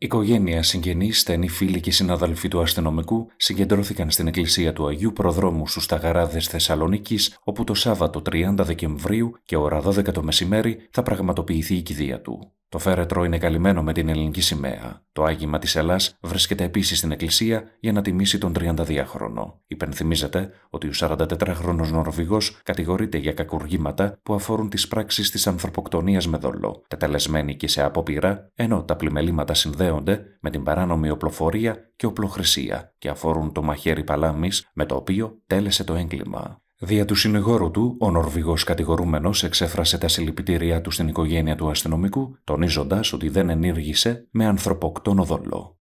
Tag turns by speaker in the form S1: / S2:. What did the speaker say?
S1: Οικογένεια, συγγενείς, στενοί φίλοι και συναδελφοί του αστυνομικού συγκεντρώθηκαν στην εκκλησία του Αγίου Προδρόμου στους Ταγαράδες Θεσσαλονίκης, όπου το Σάββατο 30 Δεκεμβρίου και ώρα 12 το μεσημέρι θα πραγματοποιηθεί η κηδεία του. Το φέρετρο είναι καλυμμένο με την ελληνική σημαία. Το άγημα της Ελλάς βρίσκεται επίσης στην εκκλησία για να τιμήσει τον 32χρονο. Υπενθυμίζεται ότι ο 44χρονο Νορβηγός κατηγορείται για κακουργήματα που αφορούν τις πράξεις της ανθρωποκτονίας με δολό, τετελεσμένη και σε απόπειρα, ενώ τα πλημελήματα συνδέονται με την παράνομη οπλοφορία και οπλοχρησία και αφορούν το μαχαίρι παλάμης με το οποίο τέλεσε το έγκλημα. Δια του συνηγόρου του, ο Νορβηγός κατηγορούμενος εξέφρασε τα συλληπιτήριά του στην οικογένεια του αστυνομικού, τονίζοντας ότι δεν ενήργησε με ανθρωποκτόνο δολό.